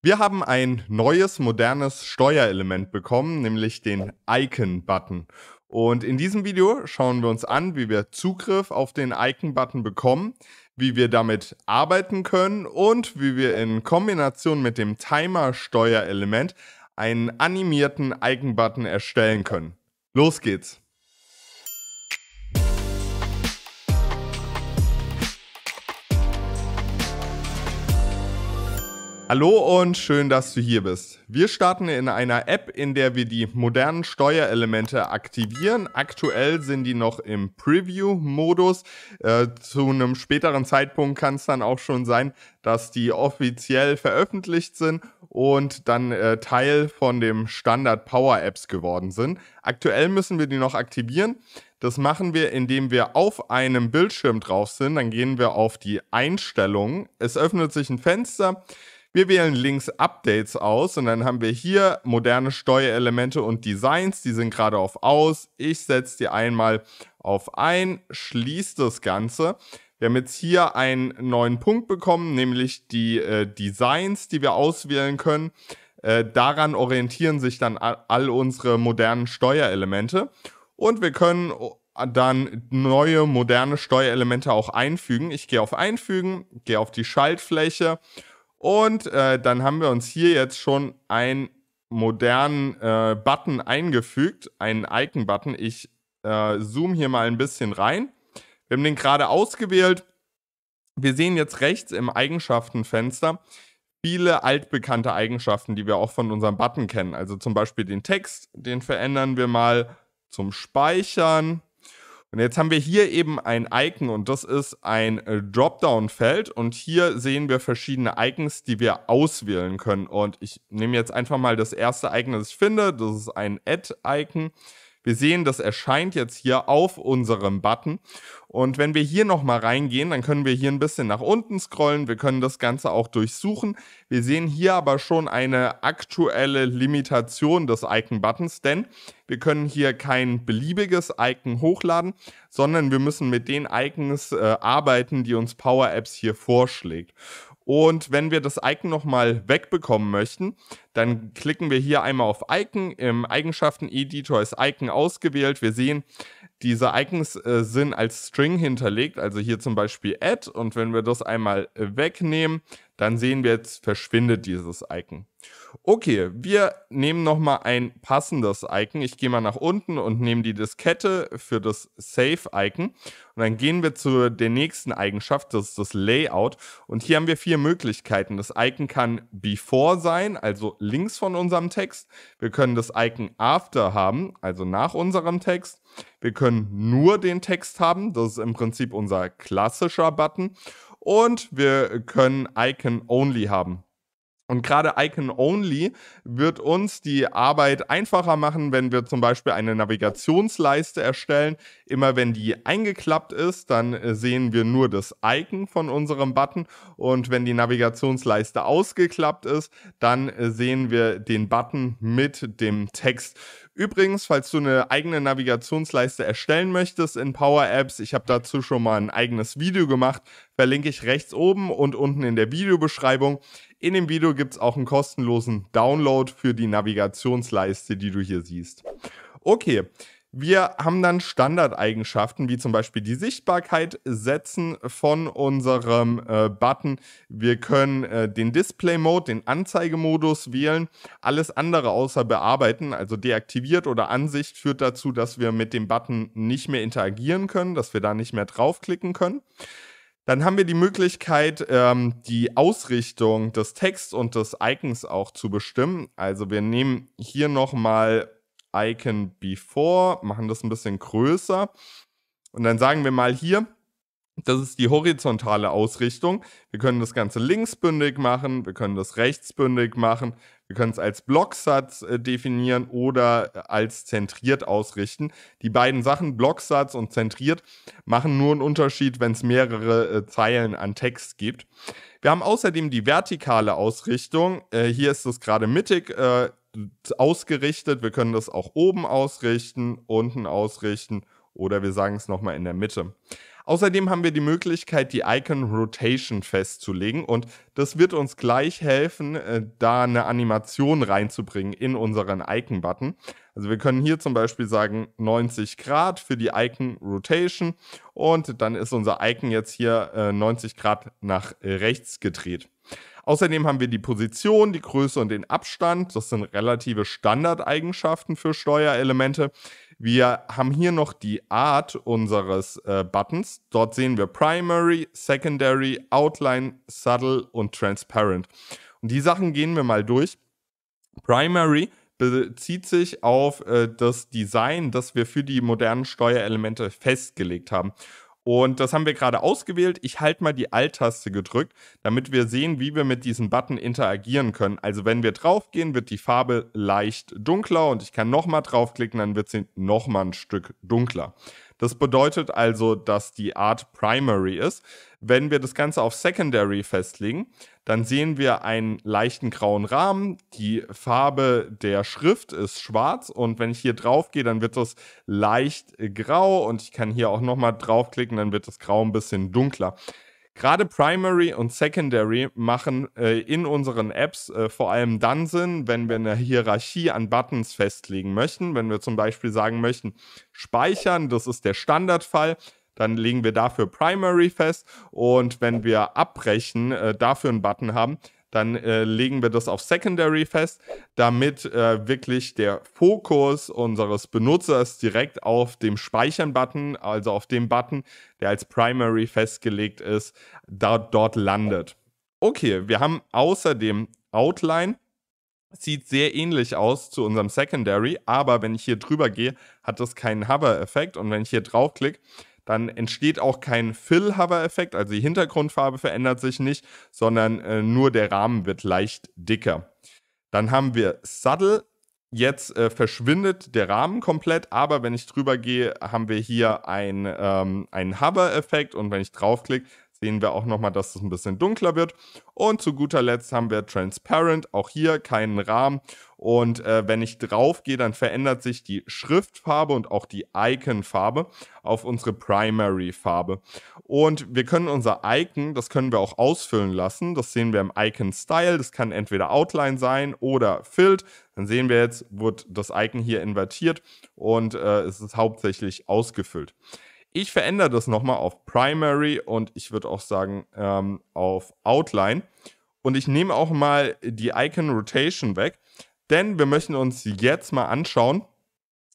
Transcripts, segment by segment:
Wir haben ein neues, modernes Steuerelement bekommen, nämlich den Icon-Button. Und in diesem Video schauen wir uns an, wie wir Zugriff auf den Icon-Button bekommen, wie wir damit arbeiten können und wie wir in Kombination mit dem Timer-Steuerelement einen animierten Icon-Button erstellen können. Los geht's! Hallo und schön, dass du hier bist. Wir starten in einer App, in der wir die modernen Steuerelemente aktivieren. Aktuell sind die noch im Preview-Modus. Äh, zu einem späteren Zeitpunkt kann es dann auch schon sein, dass die offiziell veröffentlicht sind und dann äh, Teil von dem Standard Power Apps geworden sind. Aktuell müssen wir die noch aktivieren. Das machen wir, indem wir auf einem Bildschirm drauf sind. Dann gehen wir auf die Einstellungen. Es öffnet sich ein Fenster. Wir wählen links Updates aus und dann haben wir hier moderne Steuerelemente und Designs. Die sind gerade auf aus. Ich setze die einmal auf ein, schließe das Ganze. Wir haben jetzt hier einen neuen Punkt bekommen, nämlich die äh, Designs, die wir auswählen können. Äh, daran orientieren sich dann all unsere modernen Steuerelemente. Und wir können dann neue moderne Steuerelemente auch einfügen. Ich gehe auf Einfügen, gehe auf die Schaltfläche und äh, dann haben wir uns hier jetzt schon einen modernen äh, Button eingefügt, einen Icon-Button. Ich äh, zoome hier mal ein bisschen rein. Wir haben den gerade ausgewählt. Wir sehen jetzt rechts im Eigenschaftenfenster viele altbekannte Eigenschaften, die wir auch von unserem Button kennen. Also zum Beispiel den Text, den verändern wir mal zum Speichern. Und jetzt haben wir hier eben ein Icon und das ist ein äh, Dropdown-Feld und hier sehen wir verschiedene Icons, die wir auswählen können. Und ich nehme jetzt einfach mal das erste Icon, das ich finde. Das ist ein Add-Icon. Wir sehen, das erscheint jetzt hier auf unserem Button. Und wenn wir hier nochmal reingehen, dann können wir hier ein bisschen nach unten scrollen. Wir können das Ganze auch durchsuchen. Wir sehen hier aber schon eine aktuelle Limitation des Icon-Buttons, denn wir können hier kein beliebiges Icon hochladen, sondern wir müssen mit den Icons äh, arbeiten, die uns Power Apps hier vorschlägt. Und wenn wir das Icon nochmal wegbekommen möchten, dann klicken wir hier einmal auf Icon. Im ähm, Eigenschaften-Editor ist Icon ausgewählt. Wir sehen, diese Icons äh, sind als String hinterlegt, also hier zum Beispiel Add. Und wenn wir das einmal äh, wegnehmen, dann sehen wir jetzt, verschwindet dieses Icon. Okay, wir nehmen nochmal ein passendes Icon. Ich gehe mal nach unten und nehme die Diskette für das Save-Icon. Und dann gehen wir zu der nächsten Eigenschaft, das ist das Layout. Und hier haben wir vier Möglichkeiten. Das Icon kann before sein, also links von unserem Text. Wir können das Icon after haben, also nach unserem Text. Wir können nur den Text haben, das ist im Prinzip unser klassischer Button und wir können Icon Only haben. Und gerade Icon Only wird uns die Arbeit einfacher machen, wenn wir zum Beispiel eine Navigationsleiste erstellen. Immer wenn die eingeklappt ist, dann äh, sehen wir nur das Icon von unserem Button. Und wenn die Navigationsleiste ausgeklappt ist, dann äh, sehen wir den Button mit dem Text. Übrigens, falls du eine eigene Navigationsleiste erstellen möchtest in Power Apps, ich habe dazu schon mal ein eigenes Video gemacht, verlinke ich rechts oben und unten in der Videobeschreibung. In dem Video gibt es auch einen kostenlosen Download für die Navigationsleiste, die du hier siehst. Okay, wir haben dann Standardeigenschaften, wie zum Beispiel die Sichtbarkeit setzen von unserem äh, Button. Wir können äh, den Display-Mode, den Anzeigemodus wählen. Alles andere außer bearbeiten, also deaktiviert oder Ansicht, führt dazu, dass wir mit dem Button nicht mehr interagieren können, dass wir da nicht mehr draufklicken können. Dann haben wir die Möglichkeit, ähm, die Ausrichtung des Texts und des Icons auch zu bestimmen. Also wir nehmen hier nochmal Icon Before, machen das ein bisschen größer. Und dann sagen wir mal hier, das ist die horizontale Ausrichtung. Wir können das Ganze linksbündig machen, wir können das rechtsbündig machen, wir können es als Blocksatz äh, definieren oder äh, als zentriert ausrichten. Die beiden Sachen, Blocksatz und zentriert, machen nur einen Unterschied, wenn es mehrere äh, Zeilen an Text gibt. Wir haben außerdem die vertikale Ausrichtung. Äh, hier ist es gerade mittig. Äh, ausgerichtet. Wir können das auch oben ausrichten, unten ausrichten oder wir sagen es nochmal in der Mitte. Außerdem haben wir die Möglichkeit, die Icon Rotation festzulegen und das wird uns gleich helfen, äh, da eine Animation reinzubringen in unseren Icon-Button. Also wir können hier zum Beispiel sagen 90 Grad für die Icon Rotation und dann ist unser Icon jetzt hier äh, 90 Grad nach rechts gedreht. Außerdem haben wir die Position, die Größe und den Abstand. Das sind relative Standardeigenschaften für Steuerelemente. Wir haben hier noch die Art unseres äh, Buttons. Dort sehen wir Primary, Secondary, Outline, Subtle und Transparent. Und die Sachen gehen wir mal durch. Primary bezieht sich auf äh, das Design, das wir für die modernen Steuerelemente festgelegt haben. Und das haben wir gerade ausgewählt. Ich halte mal die Alt-Taste gedrückt, damit wir sehen, wie wir mit diesem Button interagieren können. Also wenn wir draufgehen, wird die Farbe leicht dunkler und ich kann nochmal draufklicken, dann wird sie nochmal ein Stück dunkler. Das bedeutet also, dass die Art Primary ist. Wenn wir das Ganze auf Secondary festlegen, dann sehen wir einen leichten grauen Rahmen. Die Farbe der Schrift ist schwarz und wenn ich hier drauf gehe, dann wird das leicht grau und ich kann hier auch nochmal draufklicken, dann wird das Grau ein bisschen dunkler. Gerade Primary und Secondary machen äh, in unseren Apps äh, vor allem dann Sinn, wenn wir eine Hierarchie an Buttons festlegen möchten. Wenn wir zum Beispiel sagen möchten, speichern, das ist der Standardfall, dann legen wir dafür Primary fest und wenn wir abbrechen, äh, dafür einen Button haben, dann äh, legen wir das auf Secondary fest, damit äh, wirklich der Fokus unseres Benutzers direkt auf dem Speichern-Button, also auf dem Button, der als Primary festgelegt ist, da, dort landet. Okay, wir haben außerdem Outline. Sieht sehr ähnlich aus zu unserem Secondary, aber wenn ich hier drüber gehe, hat das keinen Hover-Effekt und wenn ich hier draufklicke, dann entsteht auch kein Fill-Hover-Effekt, also die Hintergrundfarbe verändert sich nicht, sondern äh, nur der Rahmen wird leicht dicker. Dann haben wir Subtle. Jetzt äh, verschwindet der Rahmen komplett, aber wenn ich drüber gehe, haben wir hier ein, ähm, einen Hover-Effekt und wenn ich draufklicke, sehen wir auch nochmal, dass es ein bisschen dunkler wird. Und zu guter Letzt haben wir Transparent, auch hier keinen Rahmen. Und äh, wenn ich drauf gehe, dann verändert sich die Schriftfarbe und auch die Icon-Farbe auf unsere Primary-Farbe. Und wir können unser Icon, das können wir auch ausfüllen lassen. Das sehen wir im Icon-Style. Das kann entweder Outline sein oder Filled. Dann sehen wir jetzt, wird das Icon hier invertiert und äh, es ist hauptsächlich ausgefüllt. Ich verändere das nochmal auf Primary und ich würde auch sagen ähm, auf Outline. Und ich nehme auch mal die Icon Rotation weg, denn wir möchten uns jetzt mal anschauen,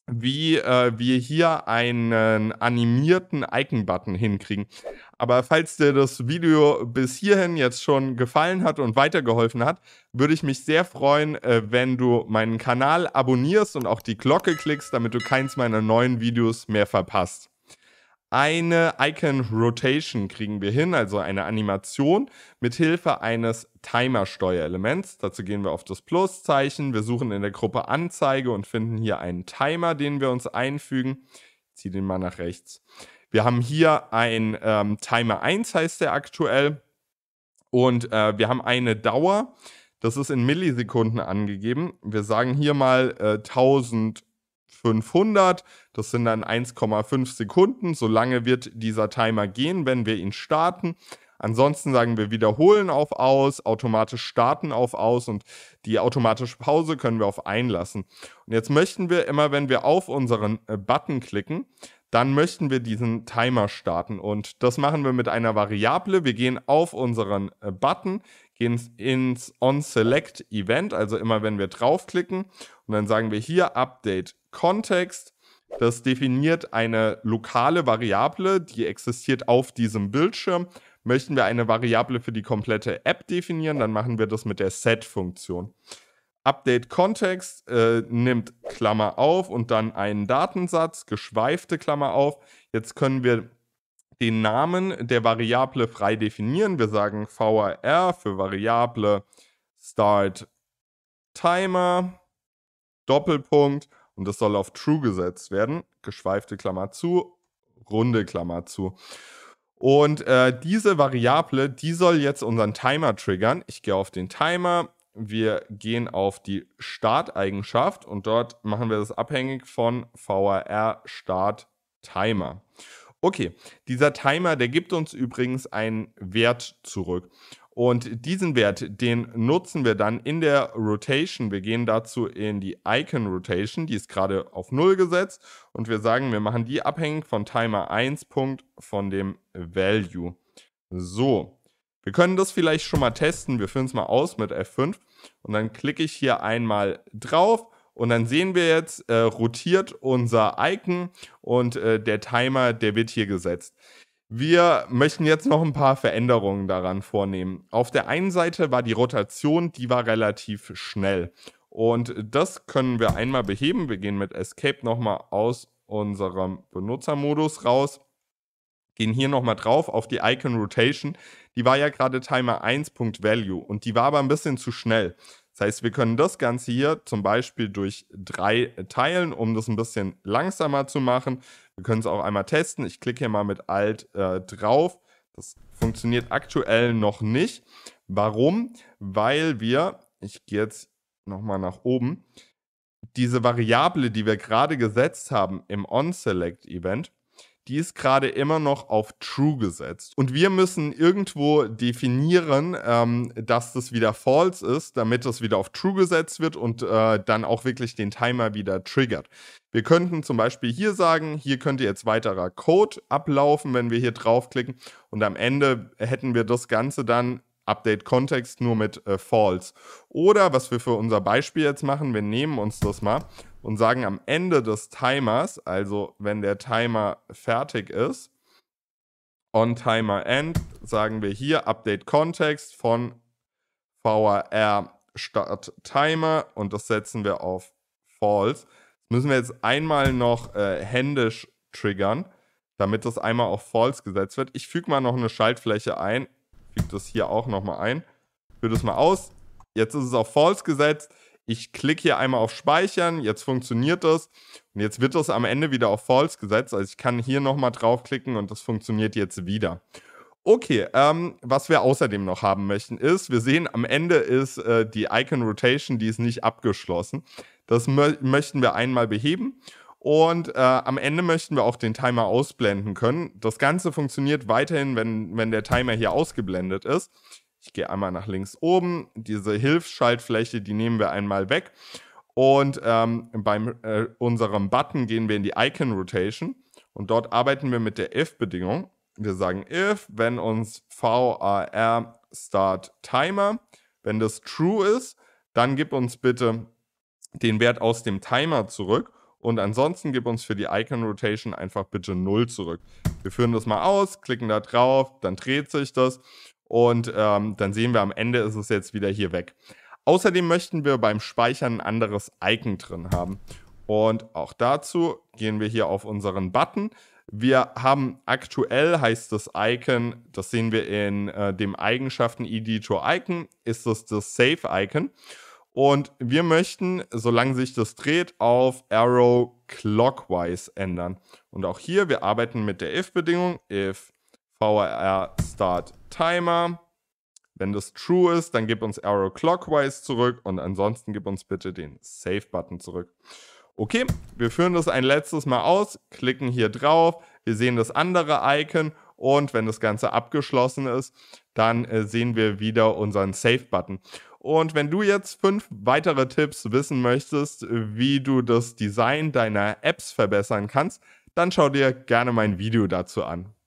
wie äh, wir hier einen animierten Icon-Button hinkriegen. Aber falls dir das Video bis hierhin jetzt schon gefallen hat und weitergeholfen hat, würde ich mich sehr freuen, äh, wenn du meinen Kanal abonnierst und auch die Glocke klickst, damit du keins meiner neuen Videos mehr verpasst. Eine Icon Rotation kriegen wir hin, also eine Animation mit Hilfe eines Timer-Steuerelements. Dazu gehen wir auf das Pluszeichen. Wir suchen in der Gruppe Anzeige und finden hier einen Timer, den wir uns einfügen. Ich ziehe den mal nach rechts. Wir haben hier ein ähm, Timer 1 heißt der aktuell. Und äh, wir haben eine Dauer. Das ist in Millisekunden angegeben. Wir sagen hier mal äh, 1000 500. Das sind dann 1,5 Sekunden. So lange wird dieser Timer gehen, wenn wir ihn starten. Ansonsten sagen wir wiederholen auf aus, automatisch starten auf aus und die automatische Pause können wir auf einlassen. Und jetzt möchten wir immer, wenn wir auf unseren äh, Button klicken, dann möchten wir diesen Timer starten und das machen wir mit einer Variable. Wir gehen auf unseren äh, Button, gehen ins On Event, also immer wenn wir draufklicken und dann sagen wir hier Update Kontext. Das definiert eine lokale Variable, die existiert auf diesem Bildschirm. Möchten wir eine Variable für die komplette App definieren, dann machen wir das mit der Set-Funktion. UpdateContext äh, nimmt Klammer auf und dann einen Datensatz, geschweifte Klammer auf. Jetzt können wir den Namen der Variable frei definieren. Wir sagen VR für Variable start timer Doppelpunkt und das soll auf True gesetzt werden. Geschweifte Klammer zu, runde Klammer zu. Und äh, diese Variable, die soll jetzt unseren Timer triggern. Ich gehe auf den Timer, wir gehen auf die Starteigenschaft und dort machen wir das abhängig von VRR Start Timer. Okay, dieser Timer, der gibt uns übrigens einen Wert zurück. Und diesen Wert, den nutzen wir dann in der Rotation. Wir gehen dazu in die Icon Rotation, die ist gerade auf 0 gesetzt. Und wir sagen, wir machen die abhängig von Timer 1 Punkt von dem Value. So, wir können das vielleicht schon mal testen. Wir führen es mal aus mit F5. Und dann klicke ich hier einmal drauf. Und dann sehen wir jetzt, äh, rotiert unser Icon und äh, der Timer, der wird hier gesetzt. Wir möchten jetzt noch ein paar Veränderungen daran vornehmen. Auf der einen Seite war die Rotation, die war relativ schnell. Und das können wir einmal beheben. Wir gehen mit Escape nochmal aus unserem Benutzermodus raus. Gehen hier nochmal drauf auf die Icon Rotation. Die war ja gerade Timer 1.value und die war aber ein bisschen zu schnell. Das heißt, wir können das Ganze hier zum Beispiel durch drei teilen, um das ein bisschen langsamer zu machen. Wir können es auch einmal testen. Ich klicke hier mal mit Alt äh, drauf. Das funktioniert aktuell noch nicht. Warum? Weil wir, ich gehe jetzt nochmal nach oben, diese Variable, die wir gerade gesetzt haben im OnSelect-Event, die ist gerade immer noch auf True gesetzt. Und wir müssen irgendwo definieren, ähm, dass das wieder False ist, damit das wieder auf True gesetzt wird und äh, dann auch wirklich den Timer wieder triggert. Wir könnten zum Beispiel hier sagen, hier könnte jetzt weiterer Code ablaufen, wenn wir hier draufklicken. Und am Ende hätten wir das Ganze dann Update Kontext nur mit äh, False. Oder was wir für unser Beispiel jetzt machen, wir nehmen uns das mal und sagen am Ende des Timers, also wenn der Timer fertig ist, on Timer End, sagen wir hier Update Context von VR Start Timer und das setzen wir auf False. Das müssen wir jetzt einmal noch äh, händisch triggern, damit das einmal auf False gesetzt wird. Ich füge mal noch eine Schaltfläche ein, füge das hier auch nochmal ein, führe das mal aus. Jetzt ist es auf False gesetzt. Ich klicke hier einmal auf Speichern, jetzt funktioniert das. Und jetzt wird das am Ende wieder auf False gesetzt. Also ich kann hier nochmal draufklicken und das funktioniert jetzt wieder. Okay, ähm, was wir außerdem noch haben möchten, ist, wir sehen, am Ende ist äh, die Icon Rotation, die ist nicht abgeschlossen. Das mö möchten wir einmal beheben. Und äh, am Ende möchten wir auch den Timer ausblenden können. Das Ganze funktioniert weiterhin, wenn, wenn der Timer hier ausgeblendet ist. Ich gehe einmal nach links oben. Diese Hilfsschaltfläche, die nehmen wir einmal weg. Und ähm, bei äh, unserem Button gehen wir in die Icon Rotation und dort arbeiten wir mit der if-Bedingung. Wir sagen if, wenn uns var start timer, wenn das true ist, dann gib uns bitte den Wert aus dem Timer zurück und ansonsten gib uns für die Icon Rotation einfach bitte 0 zurück. Wir führen das mal aus, klicken da drauf, dann dreht sich das und ähm, dann sehen wir, am Ende ist es jetzt wieder hier weg. Außerdem möchten wir beim Speichern ein anderes Icon drin haben. Und auch dazu gehen wir hier auf unseren Button. Wir haben aktuell heißt das Icon, das sehen wir in äh, dem Eigenschaften-Editor Icon, ist das das Save-Icon. Und wir möchten, solange sich das dreht, auf Arrow Clockwise ändern. Und auch hier, wir arbeiten mit der if-Bedingung, if var start Timer. Wenn das True ist, dann gib uns Arrow Clockwise zurück und ansonsten gib uns bitte den Save-Button zurück. Okay, wir führen das ein letztes Mal aus, klicken hier drauf, wir sehen das andere Icon und wenn das Ganze abgeschlossen ist, dann äh, sehen wir wieder unseren Save-Button. Und wenn du jetzt fünf weitere Tipps wissen möchtest, äh, wie du das Design deiner Apps verbessern kannst, dann schau dir gerne mein Video dazu an.